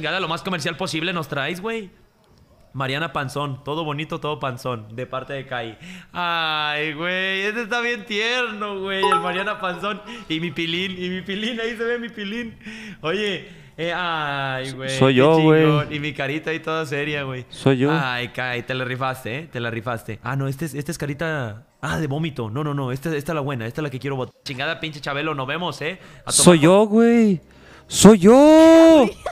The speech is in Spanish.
chingada, lo más comercial posible nos traes, güey. Mariana Panzón, todo bonito, todo panzón, de parte de Kai. Ay, güey, este está bien tierno, güey, el Mariana Panzón y mi pilín, y mi pilín, ahí se ve mi pilín. Oye, eh, ay, güey. Soy yo, güey. Y mi carita ahí toda seria, güey. Soy yo. Ay, Kai, te la rifaste, ¿eh? Te la rifaste. Ah, no, este es, este es carita... Ah, de vómito. No, no, no, esta, esta es la buena, esta es la que quiero botar. Chingada pinche Chabelo, nos vemos, ¿eh? Soy yo, güey. Soy yo.